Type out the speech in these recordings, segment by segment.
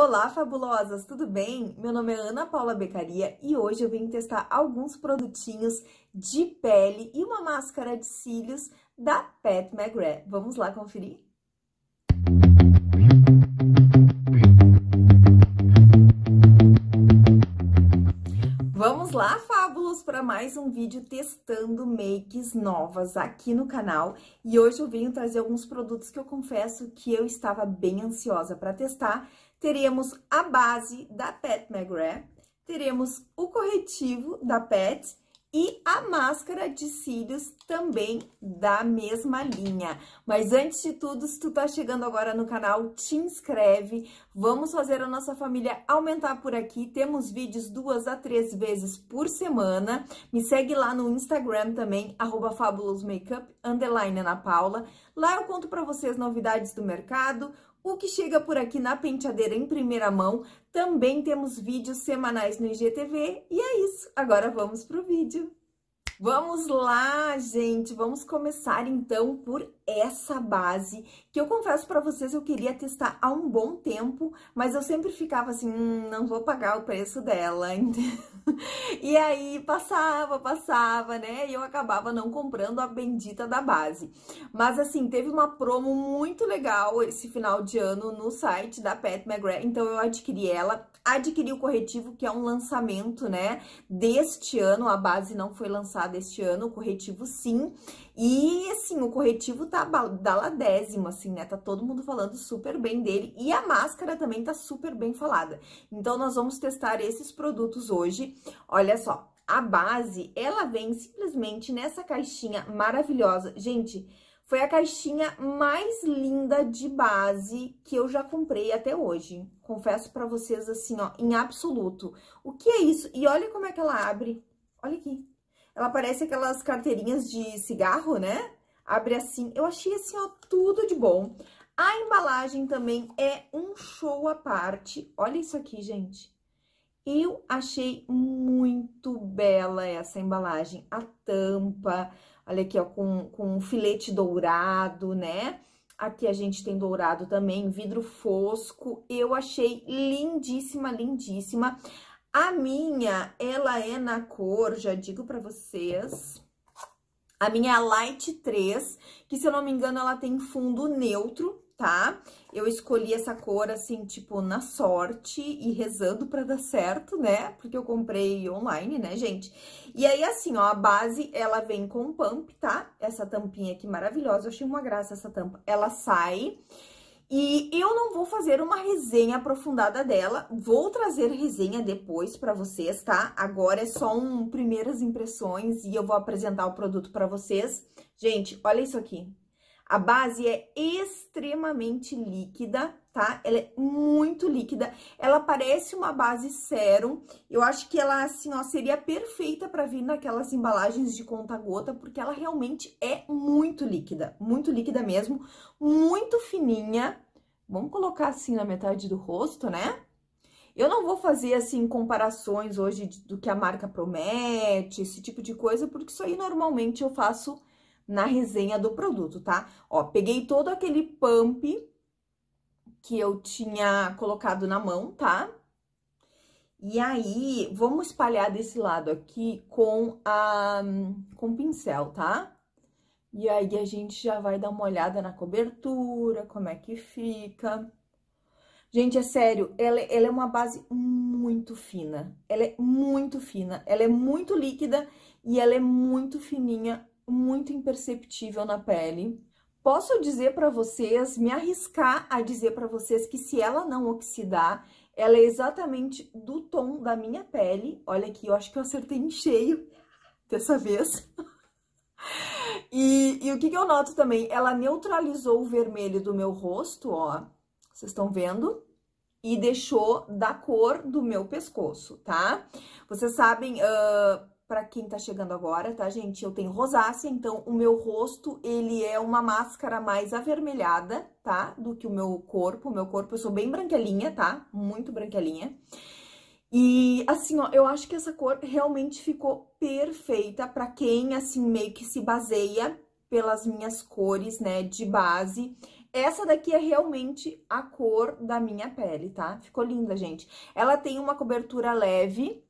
Olá, fabulosas, tudo bem? Meu nome é Ana Paula Becaria e hoje eu vim testar alguns produtinhos de pele e uma máscara de cílios da Pat McGrath. Vamos lá conferir? Vamos lá, Fábulos, para mais um vídeo testando makes novas aqui no canal. E hoje eu venho trazer alguns produtos que eu confesso que eu estava bem ansiosa para testar, teremos a base da Pat McGrath, teremos o corretivo da Pat e a máscara de cílios também da mesma linha. Mas antes de tudo, se tu tá chegando agora no canal, te inscreve. Vamos fazer a nossa família aumentar por aqui. Temos vídeos duas a três vezes por semana. Me segue lá no Instagram também, arroba underline Ana Paula. Lá eu conto para vocês novidades do mercado, o que chega por aqui na penteadeira em primeira mão, também temos vídeos semanais no IGTV. E é isso, agora vamos pro vídeo. Vamos lá, gente! Vamos começar então por essa base, que eu confesso para vocês, eu queria testar há um bom tempo, mas eu sempre ficava assim, hum, não vou pagar o preço dela, e aí passava, passava, né, e eu acabava não comprando a bendita da base. Mas assim, teve uma promo muito legal esse final de ano no site da Pat McGrath, então eu adquiri ela, adquiri o corretivo, que é um lançamento, né, deste ano, a base não foi lançada este ano, o corretivo sim, e assim, o corretivo tá da lá décima, assim, né? Tá todo mundo falando super bem dele. E a máscara também tá super bem falada. Então, nós vamos testar esses produtos hoje. Olha só, a base, ela vem simplesmente nessa caixinha maravilhosa. Gente, foi a caixinha mais linda de base que eu já comprei até hoje. Confesso pra vocês, assim, ó, em absoluto. O que é isso? E olha como é que ela abre. Olha aqui. Ela parece aquelas carteirinhas de cigarro, né? Abre assim. Eu achei assim, ó, tudo de bom. A embalagem também é um show à parte. Olha isso aqui, gente. Eu achei muito bela essa embalagem. A tampa, olha aqui, ó, com, com um filete dourado, né? Aqui a gente tem dourado também, vidro fosco. Eu achei lindíssima, lindíssima. A minha, ela é na cor, já digo pra vocês. A minha é a Light 3, que se eu não me engano, ela tem fundo neutro, tá? Eu escolhi essa cor, assim, tipo, na sorte e rezando pra dar certo, né? Porque eu comprei online, né, gente? E aí, assim, ó, a base, ela vem com pump, tá? Essa tampinha aqui maravilhosa, eu achei uma graça essa tampa. Ela sai... E eu não vou fazer uma resenha aprofundada dela, vou trazer resenha depois para vocês, tá? Agora é só um primeiras impressões e eu vou apresentar o produto para vocês. Gente, olha isso aqui. A base é extremamente líquida, tá? Ela é muito líquida. Ela parece uma base sérum. Eu acho que ela, assim, ó, seria perfeita para vir naquelas embalagens de conta-gota, porque ela realmente é muito líquida. Muito líquida mesmo, muito fininha. Vamos colocar assim na metade do rosto, né? Eu não vou fazer, assim, comparações hoje do que a marca promete, esse tipo de coisa, porque isso aí normalmente eu faço na resenha do produto, tá? Ó, peguei todo aquele pump que eu tinha colocado na mão, tá? E aí, vamos espalhar desse lado aqui com a com o pincel, tá? E aí a gente já vai dar uma olhada na cobertura, como é que fica. Gente, é sério, ela, ela é uma base muito fina. Ela é muito fina, ela é muito líquida e ela é muito fininha muito imperceptível na pele. Posso dizer para vocês, me arriscar a dizer para vocês que se ela não oxidar, ela é exatamente do tom da minha pele. Olha aqui, eu acho que eu acertei em cheio dessa vez. e, e, o que, que eu noto também? Ela neutralizou o vermelho do meu rosto, ó. Vocês estão vendo? E deixou da cor do meu pescoço, tá? Vocês sabem... Uh, para quem tá chegando agora, tá, gente? Eu tenho rosácea, então o meu rosto, ele é uma máscara mais avermelhada, tá? Do que o meu corpo. O meu corpo, eu sou bem branquelinha, tá? Muito branquelinha. E, assim, ó, eu acho que essa cor realmente ficou perfeita para quem, assim, meio que se baseia pelas minhas cores, né, de base. Essa daqui é realmente a cor da minha pele, tá? Ficou linda, gente. Ela tem uma cobertura leve,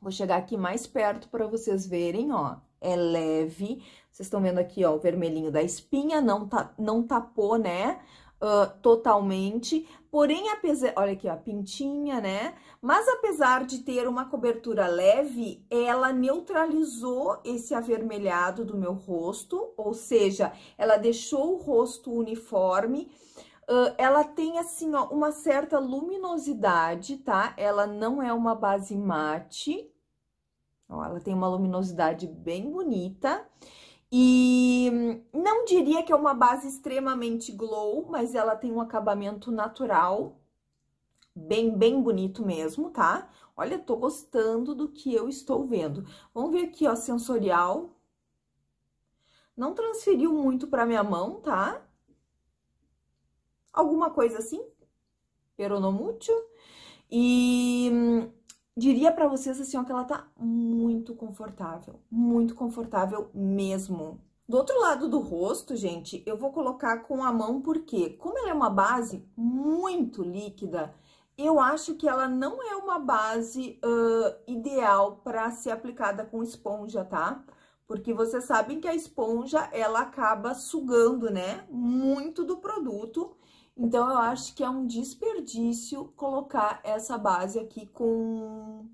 Vou chegar aqui mais perto para vocês verem, ó, é leve. Vocês estão vendo aqui, ó, o vermelhinho da espinha, não, tá, não tapou, né, uh, totalmente. Porém, apesar, olha aqui, ó, pintinha, né, mas apesar de ter uma cobertura leve, ela neutralizou esse avermelhado do meu rosto, ou seja, ela deixou o rosto uniforme, Uh, ela tem, assim, ó, uma certa luminosidade, tá? Ela não é uma base mate. Ó, ela tem uma luminosidade bem bonita. E não diria que é uma base extremamente glow, mas ela tem um acabamento natural, bem, bem bonito mesmo, tá? Olha, tô gostando do que eu estou vendo. Vamos ver aqui, ó, sensorial. Não transferiu muito pra minha mão, tá? alguma coisa assim, pero no mucho. E hum, diria para vocês assim, ó, que ela tá muito confortável, muito confortável mesmo. Do outro lado do rosto, gente, eu vou colocar com a mão porque, como ela é uma base muito líquida, eu acho que ela não é uma base uh, ideal para ser aplicada com esponja, tá? Porque vocês sabem que a esponja, ela acaba sugando, né, muito do produto então, eu acho que é um desperdício colocar essa base aqui com,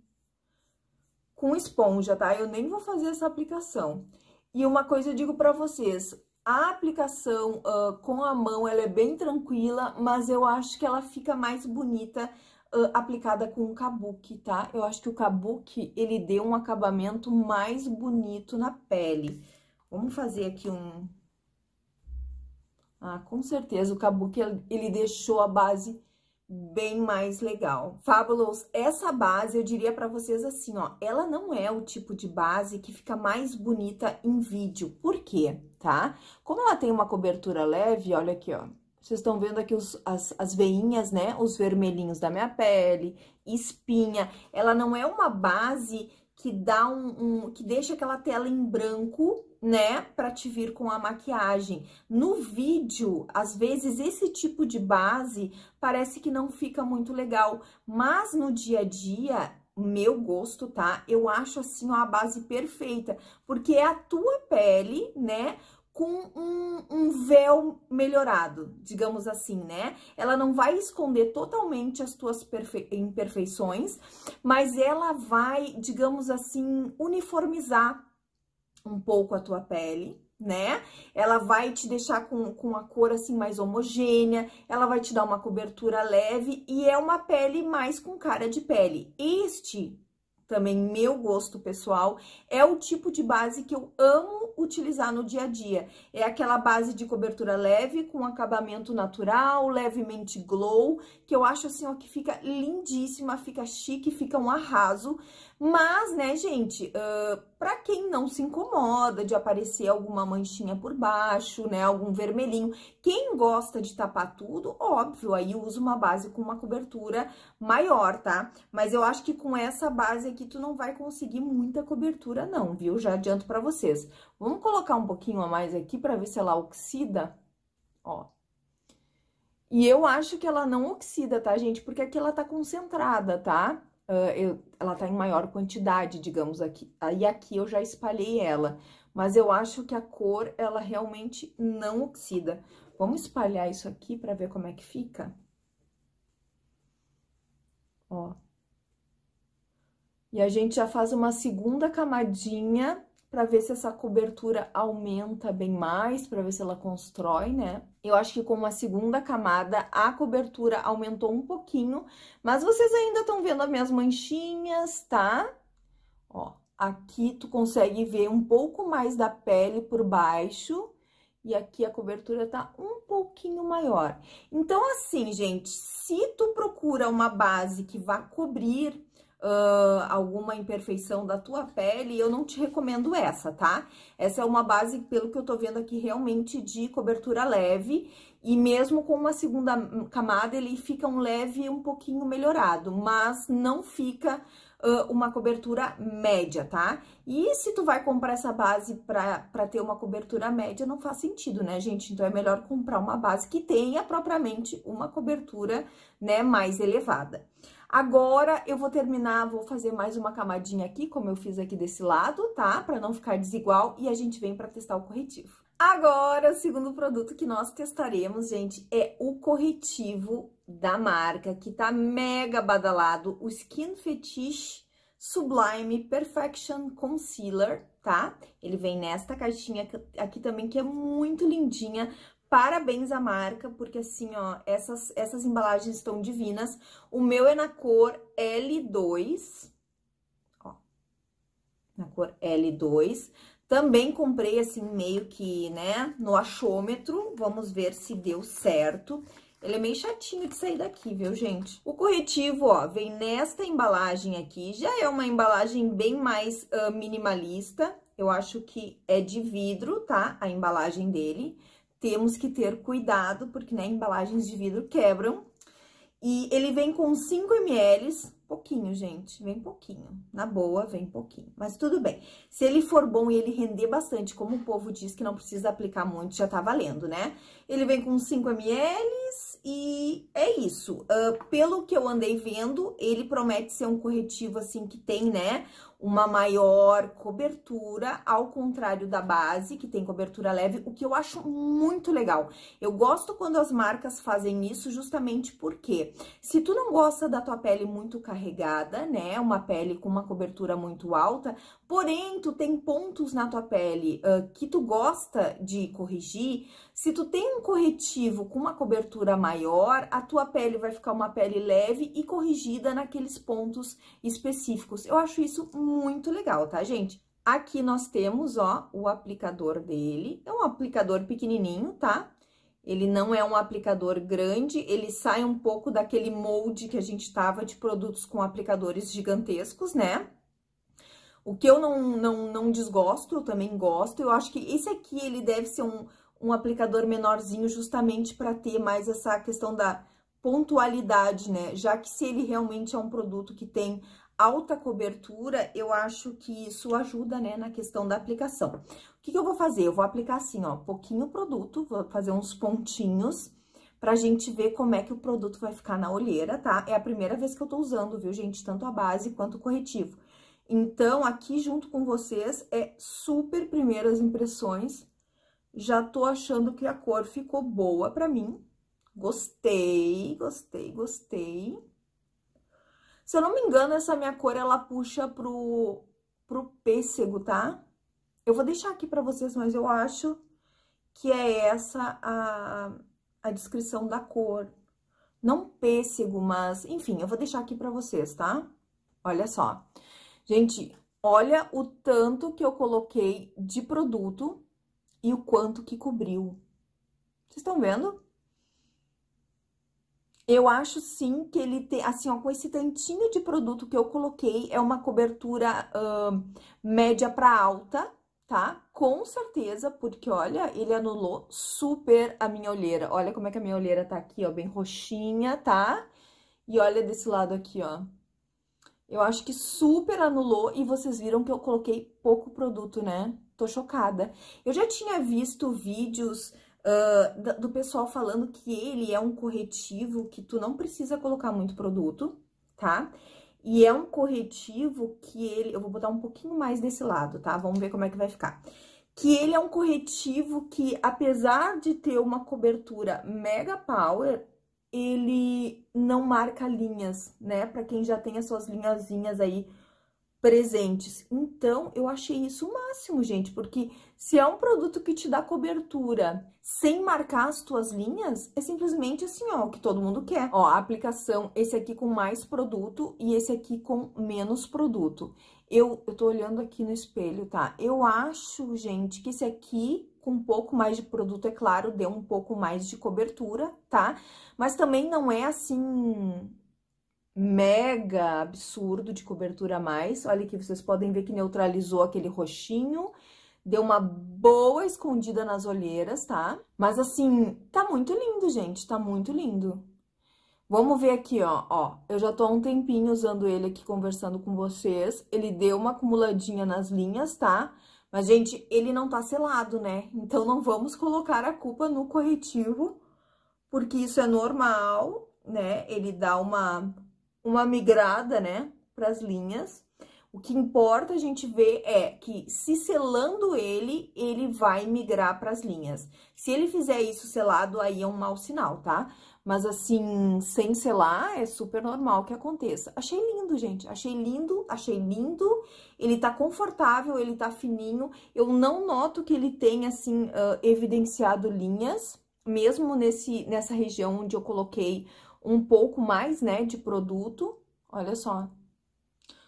com esponja, tá? Eu nem vou fazer essa aplicação. E uma coisa eu digo pra vocês, a aplicação uh, com a mão, ela é bem tranquila, mas eu acho que ela fica mais bonita uh, aplicada com o kabuki, tá? Eu acho que o kabuki, ele deu um acabamento mais bonito na pele. Vamos fazer aqui um, ah, com certeza, o Kabuki, ele deixou a base bem mais legal. Fabulous, essa base, eu diria para vocês assim, ó, ela não é o tipo de base que fica mais bonita em vídeo. Por quê, tá? Como ela tem uma cobertura leve, olha aqui, ó, vocês estão vendo aqui os, as, as veinhas, né? Os vermelhinhos da minha pele, espinha. Ela não é uma base que dá um, um que deixa aquela tela em branco né, para te vir com a maquiagem. No vídeo, às vezes esse tipo de base parece que não fica muito legal, mas no dia a dia meu gosto, tá? Eu acho assim ó, a base perfeita, porque é a tua pele, né? Com um, um véu melhorado, digamos assim, né? Ela não vai esconder totalmente as tuas imperfeições, mas ela vai, digamos assim, uniformizar um pouco a tua pele, né? Ela vai te deixar com, com a cor assim mais homogênea, ela vai te dar uma cobertura leve e é uma pele mais com cara de pele. Este também meu gosto pessoal, é o tipo de base que eu amo utilizar no dia a dia. É aquela base de cobertura leve, com acabamento natural, levemente glow, que eu acho assim, ó, que fica lindíssima, fica chique, fica um arraso. Mas, né, gente, uh, para quem não se incomoda de aparecer alguma manchinha por baixo, né, algum vermelhinho. Quem gosta de tapar tudo, óbvio, aí usa uma base com uma cobertura maior, tá? Mas eu acho que com essa base aqui tu não vai conseguir muita cobertura não, viu? Já adianto para vocês. Vamos colocar um pouquinho a mais aqui para ver se ela oxida, ó. E eu acho que ela não oxida, tá, gente? Porque aqui ela tá concentrada, tá? Uh, eu, ela tá em maior quantidade, digamos aqui. Aí aqui eu já espalhei ela, mas eu acho que a cor, ela realmente não oxida. Vamos espalhar isso aqui para ver como é que fica? Ó. E a gente já faz uma segunda camadinha para ver se essa cobertura aumenta bem mais, para ver se ela constrói, né? Eu acho que como a segunda camada, a cobertura aumentou um pouquinho, mas vocês ainda estão vendo as minhas manchinhas, tá? Ó, aqui tu consegue ver um pouco mais da pele por baixo, e aqui a cobertura tá um pouquinho maior. Então, assim, gente, se tu procura uma base que vá cobrir uh, alguma imperfeição da tua pele, eu não te recomendo essa, tá? Essa é uma base, pelo que eu tô vendo aqui, realmente de cobertura leve. E mesmo com uma segunda camada, ele fica um leve um pouquinho melhorado, mas não fica uma cobertura média, tá? E se tu vai comprar essa base para ter uma cobertura média, não faz sentido, né, gente? Então, é melhor comprar uma base que tenha propriamente uma cobertura, né, mais elevada. Agora eu vou terminar, vou fazer mais uma camadinha aqui, como eu fiz aqui desse lado, tá? Pra não ficar desigual e a gente vem pra testar o corretivo. Agora, o segundo produto que nós testaremos, gente, é o corretivo da marca, que tá mega badalado, o Skin Fetish Sublime Perfection Concealer, tá? Ele vem nesta caixinha aqui também, que é muito lindinha, Parabéns à marca, porque assim, ó, essas, essas embalagens estão divinas. O meu é na cor L2, ó, na cor L2. Também comprei, assim, meio que, né, no achômetro. Vamos ver se deu certo. Ele é meio chatinho de sair daqui, viu, gente? O corretivo, ó, vem nesta embalagem aqui. Já é uma embalagem bem mais uh, minimalista. Eu acho que é de vidro, tá? A embalagem dele temos que ter cuidado, porque né, embalagens de vidro quebram. E ele vem com 5 ml, pouquinho, gente, vem pouquinho. Na boa, vem pouquinho, mas tudo bem. Se ele for bom e ele render bastante, como o povo diz que não precisa aplicar muito, já tá valendo, né? Ele vem com 5 ml, e é isso. Uh, pelo que eu andei vendo, ele promete ser um corretivo, assim, que tem, né, uma maior cobertura, ao contrário da base, que tem cobertura leve, o que eu acho muito legal. Eu gosto quando as marcas fazem isso, justamente porque se tu não gosta da tua pele muito carregada, né, uma pele com uma cobertura muito alta, porém tu tem pontos na tua pele uh, que tu gosta de corrigir, se tu tem um corretivo com uma cobertura maior, a tua pele vai ficar uma pele leve e corrigida naqueles pontos específicos. Eu acho isso muito legal, tá, gente? Aqui nós temos, ó, o aplicador dele. É um aplicador pequenininho, tá? Ele não é um aplicador grande, ele sai um pouco daquele molde que a gente tava de produtos com aplicadores gigantescos, né? O que eu não, não, não desgosto, eu também gosto. Eu acho que esse aqui, ele deve ser um um aplicador menorzinho justamente para ter mais essa questão da pontualidade, né? Já que se ele realmente é um produto que tem alta cobertura, eu acho que isso ajuda, né, na questão da aplicação. O que, que eu vou fazer? Eu vou aplicar assim, ó, pouquinho produto, vou fazer uns pontinhos pra gente ver como é que o produto vai ficar na olheira, tá? É a primeira vez que eu tô usando, viu, gente? Tanto a base quanto o corretivo. Então, aqui junto com vocês é super primeiras impressões, já tô achando que a cor ficou boa pra mim. Gostei, gostei, gostei. Se eu não me engano, essa minha cor, ela puxa pro, pro pêssego, tá? Eu vou deixar aqui pra vocês, mas eu acho que é essa a, a descrição da cor. Não pêssego, mas... Enfim, eu vou deixar aqui pra vocês, tá? Olha só. Gente, olha o tanto que eu coloquei de produto e o quanto que cobriu. Vocês estão vendo? Eu acho sim que ele tem, assim, ó, com esse tantinho de produto que eu coloquei, é uma cobertura uh, média para alta, tá? Com certeza, porque olha, ele anulou super a minha olheira. Olha como é que a minha olheira tá aqui, ó, bem roxinha, tá? E olha desse lado aqui, ó. Eu acho que super anulou e vocês viram que eu coloquei pouco produto, né? tô chocada. Eu já tinha visto vídeos uh, do pessoal falando que ele é um corretivo que tu não precisa colocar muito produto, tá? E é um corretivo que ele... Eu vou botar um pouquinho mais desse lado, tá? Vamos ver como é que vai ficar. Que ele é um corretivo que, apesar de ter uma cobertura mega power, ele não marca linhas, né? Pra quem já tem as suas linhazinhas aí presentes. Então, eu achei isso o máximo, gente, porque se é um produto que te dá cobertura sem marcar as tuas linhas, é simplesmente assim, ó, o que todo mundo quer. Ó, a aplicação, esse aqui com mais produto e esse aqui com menos produto. Eu, eu tô olhando aqui no espelho, tá? Eu acho, gente, que esse aqui com um pouco mais de produto, é claro, deu um pouco mais de cobertura, tá? Mas também não é assim mega absurdo de cobertura a mais. Olha aqui, vocês podem ver que neutralizou aquele roxinho, deu uma boa escondida nas olheiras, tá? Mas assim, tá muito lindo, gente, tá muito lindo. Vamos ver aqui, ó, ó, eu já tô há um tempinho usando ele aqui, conversando com vocês, ele deu uma acumuladinha nas linhas, tá? Mas, gente, ele não tá selado, né? Então, não vamos colocar a culpa no corretivo, porque isso é normal, né? Ele dá uma uma migrada, né, para as linhas. O que importa a gente ver é que, se selando ele, ele vai migrar para as linhas. Se ele fizer isso selado, aí é um mau sinal, tá? Mas assim, sem selar, é super normal que aconteça. Achei lindo, gente. Achei lindo, achei lindo. Ele tá confortável, ele tá fininho. Eu não noto que ele tenha assim, uh, evidenciado linhas, mesmo nesse, nessa região onde eu coloquei um pouco mais, né, de produto. Olha só.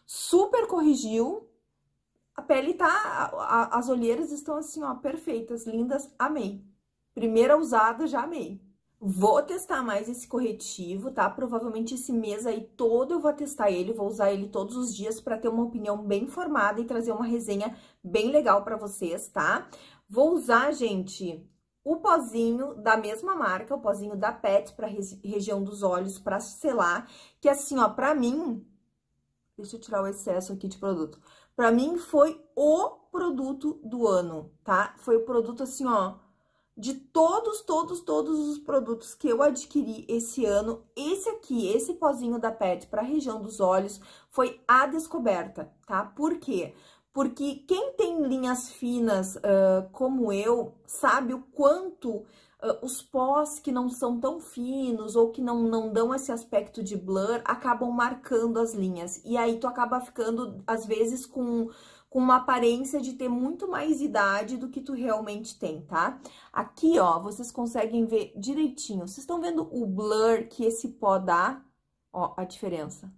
Super corrigiu. A pele tá... A, a, as olheiras estão assim, ó, perfeitas, lindas. Amei. Primeira usada, já amei. Vou testar mais esse corretivo, tá? Provavelmente esse mês aí todo eu vou testar ele, vou usar ele todos os dias para ter uma opinião bem formada e trazer uma resenha bem legal para vocês, tá? Vou usar, gente, o pozinho da mesma marca, o pozinho da Pet para região dos olhos, para selar, que assim, ó, para mim, deixa eu tirar o excesso aqui de produto. Para mim foi o produto do ano, tá? Foi o produto assim, ó, de todos, todos, todos os produtos que eu adquiri esse ano, esse aqui, esse pozinho da Pet para região dos olhos, foi a descoberta, tá? Por quê? porque quem tem linhas finas uh, como eu sabe o quanto uh, os pós que não são tão finos ou que não, não dão esse aspecto de blur acabam marcando as linhas. E aí tu acaba ficando, às vezes, com, com uma aparência de ter muito mais idade do que tu realmente tem, tá? Aqui, ó, vocês conseguem ver direitinho. Vocês estão vendo o blur que esse pó dá? Ó, a diferença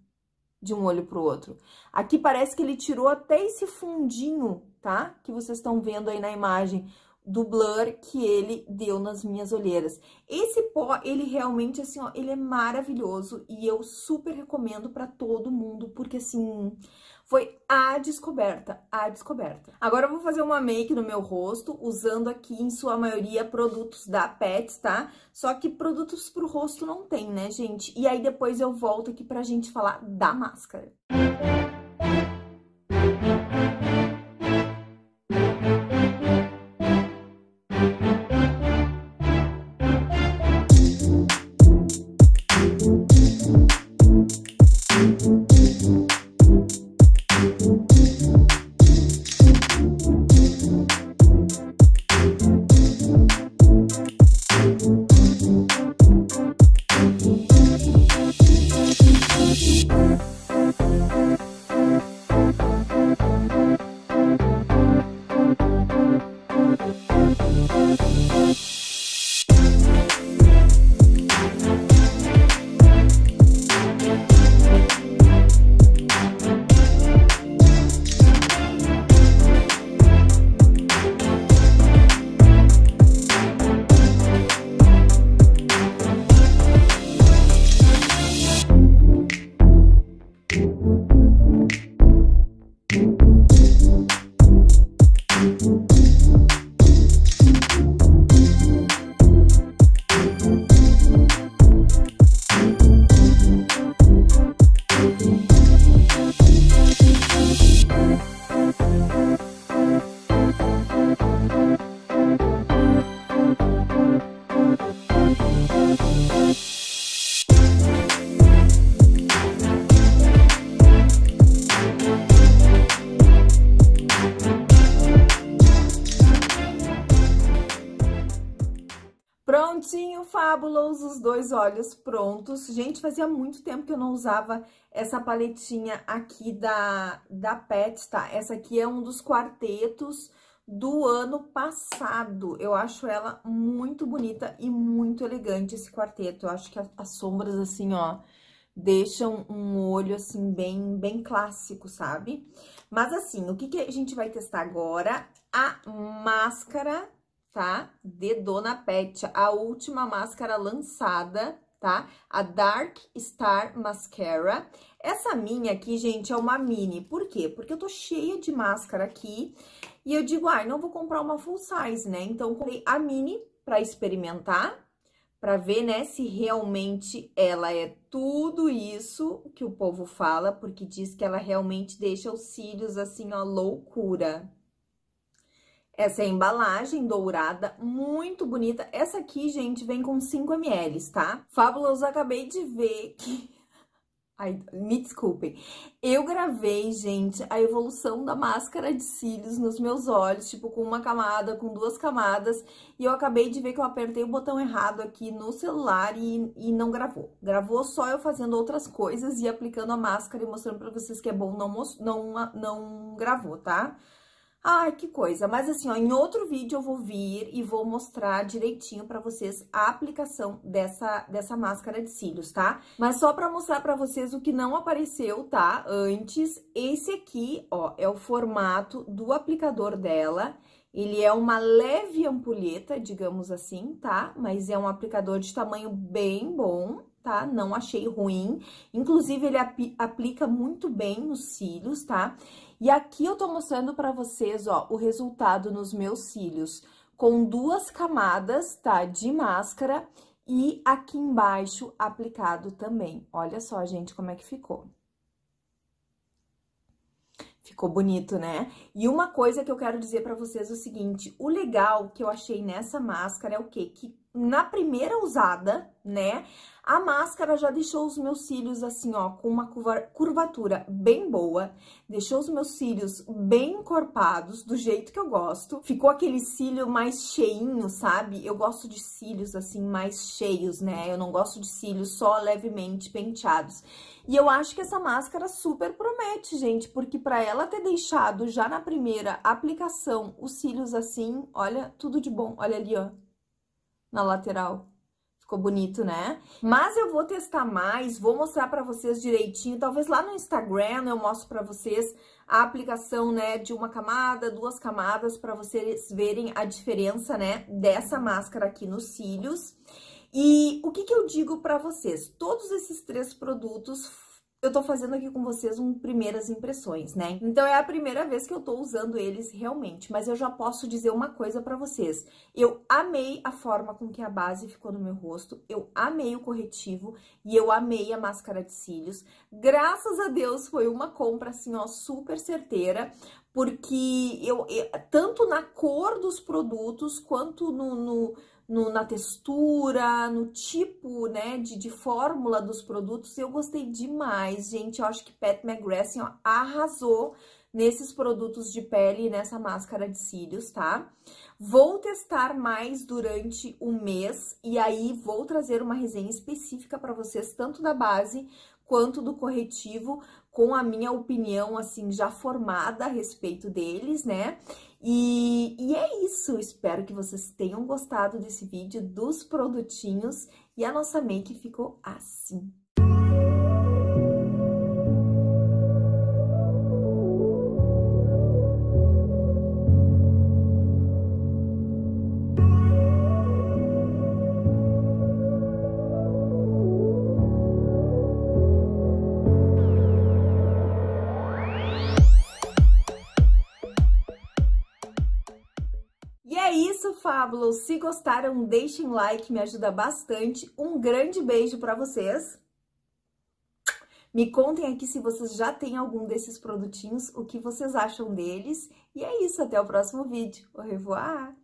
de um olho para o outro. Aqui parece que ele tirou até esse fundinho, tá? Que vocês estão vendo aí na imagem do blur que ele deu nas minhas olheiras. Esse pó, ele realmente, assim, ó, ele é maravilhoso e eu super recomendo para todo mundo, porque, assim, foi a descoberta, a descoberta. Agora eu vou fazer uma make no meu rosto, usando aqui, em sua maioria, produtos da Pets, tá? Só que produtos pro rosto não tem, né, gente? E aí depois eu volto aqui pra gente falar da máscara. Música temos os dois olhos prontos. Gente, fazia muito tempo que eu não usava essa paletinha aqui da, da Pet, tá? Essa aqui é um dos quartetos do ano passado. Eu acho ela muito bonita e muito elegante, esse quarteto. Eu acho que as sombras, assim, ó, deixam um olho, assim, bem, bem clássico, sabe? Mas, assim, o que, que a gente vai testar agora? A máscara tá? De Dona Pet, a última máscara lançada, tá? A Dark Star Mascara. Essa minha aqui, gente, é uma mini. Por quê? Porque eu tô cheia de máscara aqui e eu digo, ai, ah, não vou comprar uma full size, né? Então, comprei a mini pra experimentar, pra ver, né, se realmente ela é tudo isso que o povo fala, porque diz que ela realmente deixa os cílios assim, ó, loucura. Essa é a embalagem dourada, muito bonita. Essa aqui, gente, vem com 5 ml, tá? Fábulas, acabei de ver que... Ai, me desculpem. Eu gravei, gente, a evolução da máscara de cílios nos meus olhos, tipo, com uma camada, com duas camadas, e eu acabei de ver que eu apertei o botão errado aqui no celular e, e não gravou. Gravou só eu fazendo outras coisas e aplicando a máscara e mostrando pra vocês que é bom, não, não, não gravou, tá? Tá? Ai, que coisa! Mas assim, ó, em outro vídeo eu vou vir e vou mostrar direitinho pra vocês a aplicação dessa, dessa máscara de cílios, tá? Mas só pra mostrar pra vocês o que não apareceu, tá? Antes, esse aqui, ó, é o formato do aplicador dela. Ele é uma leve ampulheta, digamos assim, tá? Mas é um aplicador de tamanho bem bom tá? Não achei ruim. Inclusive, ele ap aplica muito bem nos cílios, tá? E aqui eu tô mostrando pra vocês, ó, o resultado nos meus cílios. Com duas camadas, tá? De máscara e aqui embaixo aplicado também. Olha só, gente, como é que ficou. Ficou bonito, né? E uma coisa que eu quero dizer para vocês é o seguinte, o legal que eu achei nessa máscara é o quê? Que na primeira usada, né, a máscara já deixou os meus cílios assim, ó, com uma curvatura bem boa, deixou os meus cílios bem encorpados, do jeito que eu gosto. Ficou aquele cílio mais cheinho, sabe? Eu gosto de cílios assim mais cheios, né? Eu não gosto de cílios só levemente penteados. E eu acho que essa máscara super promete, gente, porque para ela ter deixado já na primeira aplicação os cílios assim, olha, tudo de bom. Olha ali, ó, na lateral. Ficou bonito, né? Mas eu vou testar mais, vou mostrar para vocês direitinho. Talvez lá no Instagram eu mostro para vocês a aplicação, né, de uma camada, duas camadas para vocês verem a diferença, né, dessa máscara aqui nos cílios. E o que que eu digo para vocês? Todos esses três produtos eu tô fazendo aqui com vocês um primeiras impressões, né? Então é a primeira vez que eu tô usando eles realmente, mas eu já posso dizer uma coisa pra vocês. Eu amei a forma com que a base ficou no meu rosto, eu amei o corretivo e eu amei a máscara de cílios. Graças a Deus foi uma compra assim, ó, super certeira, porque eu, eu é, tanto na cor dos produtos quanto no, no no, na textura, no tipo, né, de, de fórmula dos produtos. Eu gostei demais, gente. Eu acho que Pat McGrath assim, arrasou nesses produtos de pele e nessa máscara de cílios, tá? Vou testar mais durante o um mês e aí vou trazer uma resenha específica para vocês, tanto da base quanto do corretivo, com a minha opinião, assim, já formada a respeito deles, né? E, e é isso, espero que vocês tenham gostado desse vídeo dos produtinhos e a nossa make ficou assim. Se gostaram, deixem like, me ajuda bastante. Um grande beijo para vocês. Me contem aqui se vocês já têm algum desses produtinhos, o que vocês acham deles. E é isso, até o próximo vídeo. Au revoir!